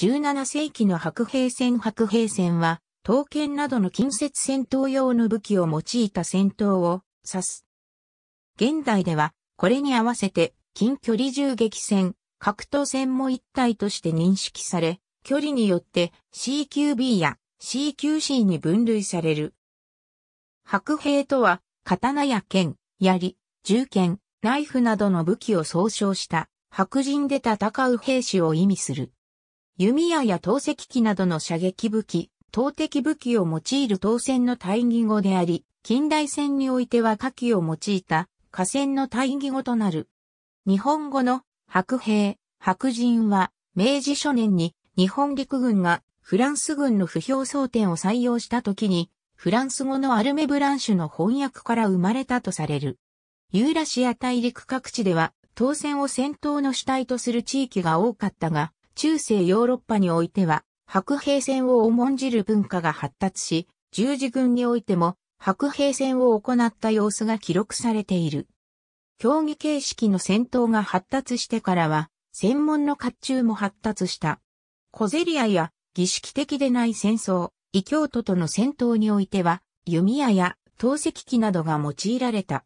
17世紀の白兵戦白兵戦は、刀剣などの近接戦闘用の武器を用いた戦闘を指す。現代では、これに合わせて、近距離銃撃戦、格闘戦も一体として認識され、距離によって CQB や CQC に分類される。白兵とは、刀や剣、槍、銃剣、ナイフなどの武器を総称した、白人で戦う兵士を意味する。弓矢や投石機などの射撃武器、投擲武器を用いる投選の対義語であり、近代戦においては火器を用いた火戦の対義語となる。日本語の白兵、白人は明治初年に日本陸軍がフランス軍の不評争点を採用した時にフランス語のアルメブランシュの翻訳から生まれたとされる。ユーラシア大陸各地では当選を戦闘の主体とする地域が多かったが、中世ヨーロッパにおいては、白兵戦を重んじる文化が発達し、十字軍においても白兵戦を行った様子が記録されている。競技形式の戦闘が発達してからは、専門の甲冑も発達した。小競り合いや儀式的でない戦争、異教徒との戦闘においては、弓矢や投石機などが用いられた。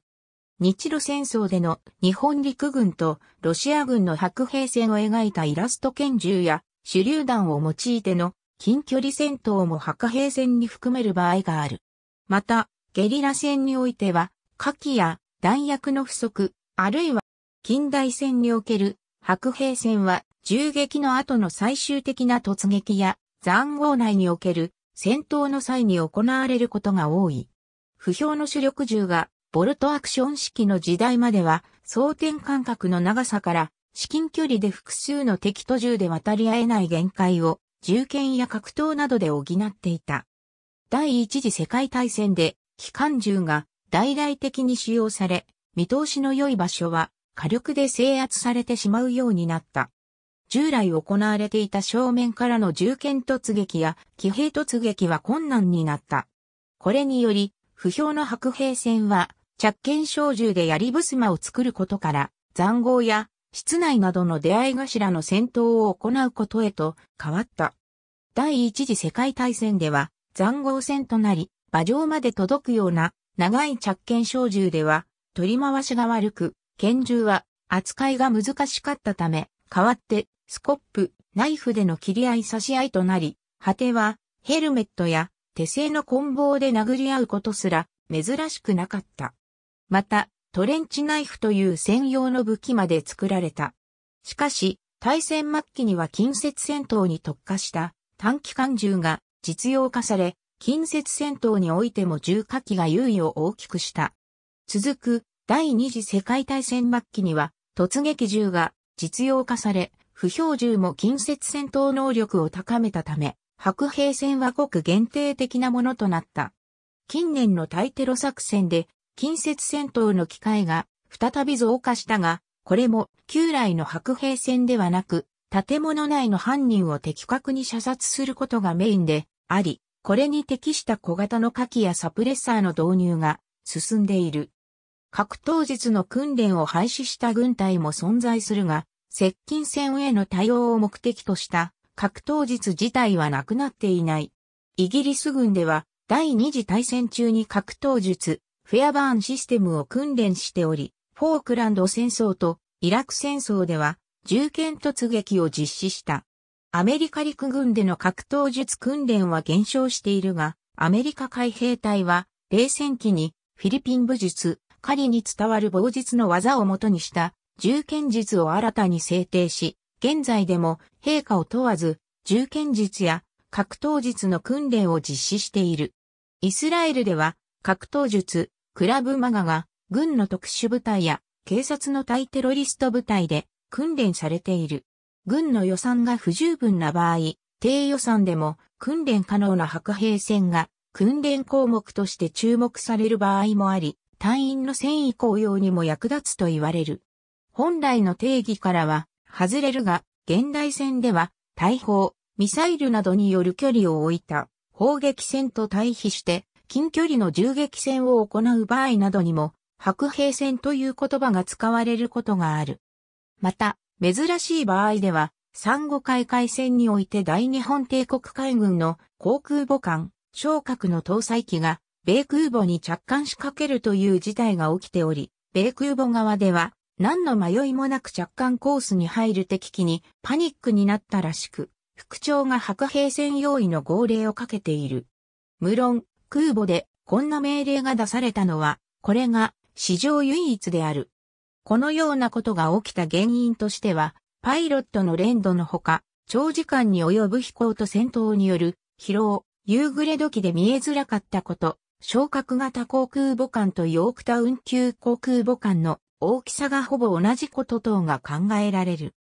日露戦争での日本陸軍とロシア軍の白兵戦を描いたイラスト拳銃や手榴弾を用いての近距離戦闘も白兵戦に含める場合がある。また、ゲリラ戦においては、火器や弾薬の不足、あるいは近代戦における白兵戦は銃撃の後の最終的な突撃や残壕内における戦闘の際に行われることが多い。不評の主力銃がボルトアクション式の時代までは、装填間隔の長さから、至近距離で複数の敵と銃で渡り合えない限界を、銃剣や格闘などで補っていた。第一次世界大戦で、機関銃が大々的に使用され、見通しの良い場所は、火力で制圧されてしまうようになった。従来行われていた正面からの銃剣突撃や騎兵突撃は困難になった。これにより、不評の白兵戦は着剣小銃で槍ぶすまを作ることから、残壕や室内などの出会い頭の戦闘を行うことへと変わった。第一次世界大戦では残壕戦となり、馬上まで届くような長い着剣小銃では取り回しが悪く、拳銃は扱いが難しかったため、代わってスコップ、ナイフでの切り合い差し合いとなり、果てはヘルメットや手製の棍棒で殴り合うことすら珍しくなかった。また、トレンチナイフという専用の武器まで作られた。しかし、大戦末期には近接戦闘に特化した短期間銃が実用化され、近接戦闘においても重火器が優位を大きくした。続く第二次世界大戦末期には突撃銃が実用化され、不評銃も近接戦闘能力を高めたため、白兵戦はごく限定的なものとなった。近年の対テロ作戦で近接戦闘の機会が再び増加したが、これも旧来の白兵戦ではなく、建物内の犯人を的確に射殺することがメインであり、これに適した小型の火器やサプレッサーの導入が進んでいる。格闘術の訓練を廃止した軍隊も存在するが、接近戦への対応を目的とした格闘術自体はなくなっていない。イギリス軍では第二次大戦中に格闘術、フェアバーンシステムを訓練しており、フォークランド戦争とイラク戦争では銃剣突撃を実施した。アメリカ陸軍での格闘術訓練は減少しているが、アメリカ海兵隊は冷戦期にフィリピン武術、狩りに伝わる防術の技をもとにした銃剣術を新たに制定し、現在でも陛下を問わず銃剣術や格闘術の訓練を実施している。イスラエルでは格闘術、クラブマガが軍の特殊部隊や警察の対テロリスト部隊で訓練されている。軍の予算が不十分な場合、低予算でも訓練可能な白兵戦が訓練項目として注目される場合もあり、隊員の戦意高揚にも役立つと言われる。本来の定義からは外れるが、現代戦では大砲、ミサイルなどによる距離を置いた砲撃戦と対比して近距離の銃撃戦を行う場合などにも、白兵戦という言葉が使われることがある。また、珍しい場合では、産後海海戦において大日本帝国海軍の航空母艦、昇格の搭載機が、米空母に着艦しかけるという事態が起きており、米空母側では、何の迷いもなく着艦コースに入る敵機にパニックになったらしく、副長が白兵戦用意の号令をかけている。無論、空母でこんな命令が出されたのは、これが史上唯一である。このようなことが起きた原因としては、パイロットの連度のほか、長時間に及ぶ飛行と戦闘による疲労、夕暮れ時で見えづらかったこと、昇格型航空母艦とヨークタウン級航空母艦の大きさがほぼ同じこと等が考えられる。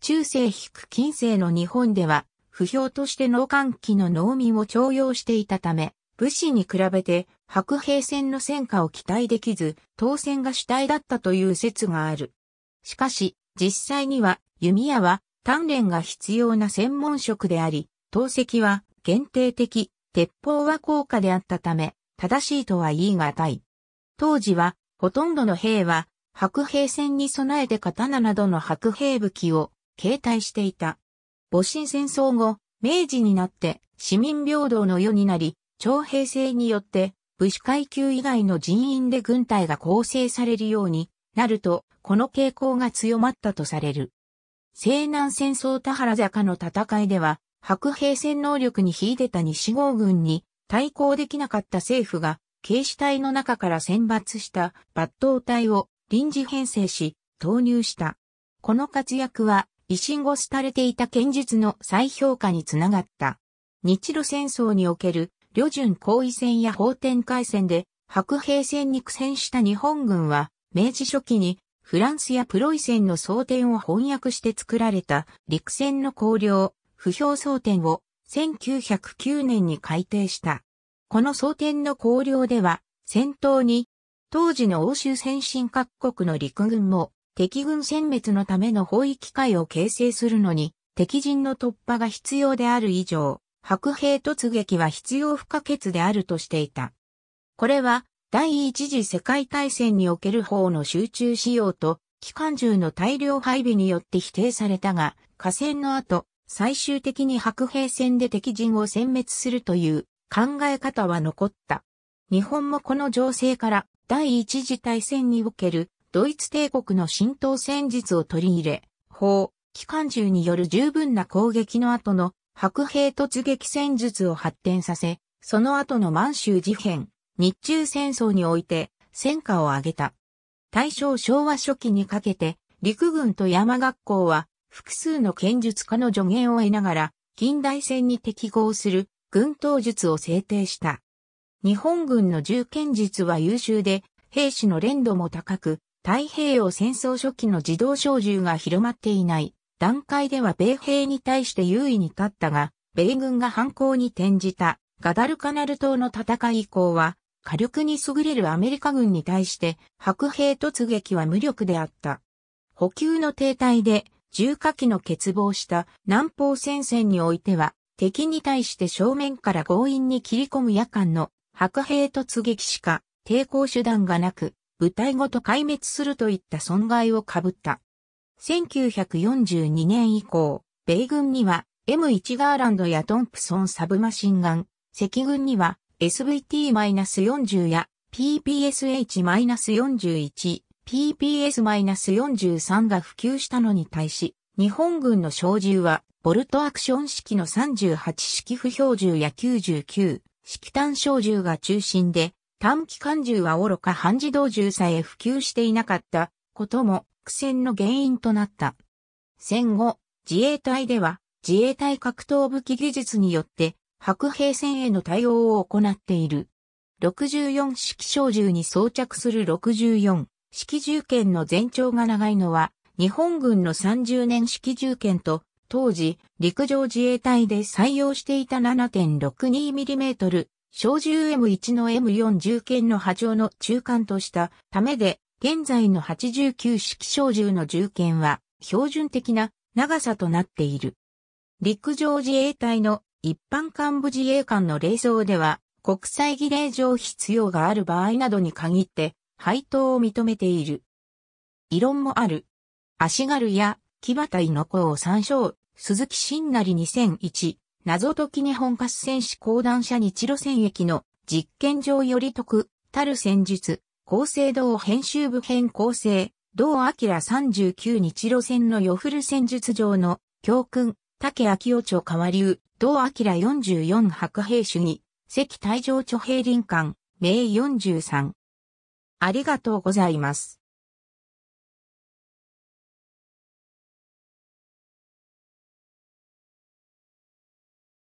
中世引く近世の日本では、不評として農艦期の農民を徴用していたため、武士に比べて白兵戦の戦果を期待できず、当選が主体だったという説がある。しかし、実際には弓矢は鍛錬が必要な専門職であり、投石は限定的、鉄砲は高価であったため、正しいとは言い難い。当時は、ほとんどの兵は、白兵戦に備えて刀などの白兵武器を携帯していた。戊辰戦争後、明治になって市民平等の世になり、徴兵制によって武士階級以外の人員で軍隊が構成されるようになると、この傾向が強まったとされる。西南戦争田原坂の戦いでは、白兵戦能力に秀でた西郷軍に対抗できなかった政府が、警視隊の中から選抜した抜刀隊を臨時編成し、投入した。この活躍は、維新後廃れていた剣術の再評価につながった。日露戦争における旅順行為戦や法天海戦で白兵戦に苦戦した日本軍は、明治初期にフランスやプロイセンの争点を翻訳して作られた陸戦の綱領、不評争点を1909年に改定した。この争点の綱領では、戦闘に、当時の欧州先進各国の陸軍も敵軍殲滅のための包囲機会を形成するのに敵陣の突破が必要である以上、白兵突撃は必要不可欠であるとしていた。これは第一次世界大戦における砲の集中使用と機関銃の大量配備によって否定されたが、河川の後、最終的に白兵戦で敵陣を殲滅するという考え方は残った。日本もこの情勢から第一次大戦におけるドイツ帝国の浸透戦術を取り入れ、砲、機関銃による十分な攻撃の後の白兵突撃戦術を発展させ、その後の満州事変、日中戦争において戦果を上げた。大正昭和初期にかけて、陸軍と山学校は複数の剣術家の助言を得ながら、近代戦に適合する軍刀術を制定した。日本軍の銃剣術は優秀で、兵士の連度も高く、太平洋戦争初期の自動小銃が広まっていない段階では米兵に対して優位に立ったが、米軍が反抗に転じたガダルカナル島の戦い以降は、火力に優れるアメリカ軍に対して白兵突撃は無力であった。補給の停滞で重火器の欠乏した南方戦線においては、敵に対して正面から強引に切り込む夜間の白兵突撃しか抵抗手段がなく、部隊ごと壊滅するといった損害を被った。1942年以降、米軍には M1 ガーランドやトンプソンサブマシンガン、赤軍には SVT-40 や PPSH-41、PPS-43 が普及したのに対し、日本軍の小銃は、ボルトアクション式の38式不標銃や99式単小銃が中心で、短期間銃は愚か半自動銃さえ普及していなかったことも苦戦の原因となった。戦後、自衛隊では自衛隊格闘武器技術によって白兵戦への対応を行っている。64式小銃に装着する64式銃剣の全長が長いのは日本軍の30年式銃剣と当時陸上自衛隊で採用していた 7.62mm 小銃 M1 の M4 銃剣の波長の中間としたためで現在の89式小銃の銃剣は標準的な長さとなっている。陸上自衛隊の一般幹部自衛官の令装では国際儀礼上必要がある場合などに限って配当を認めている。異論もある。足軽や木端の子を参照、鈴木新成2001、謎解き日本合戦士講談社日露戦役の実験場より得、たる戦術、厚生堂編集部編構成、同明39日路線の夜降る戦術場の教訓、竹明夫町川流、同明44白兵主義、関大上著兵林館、名43。ありがとうございます。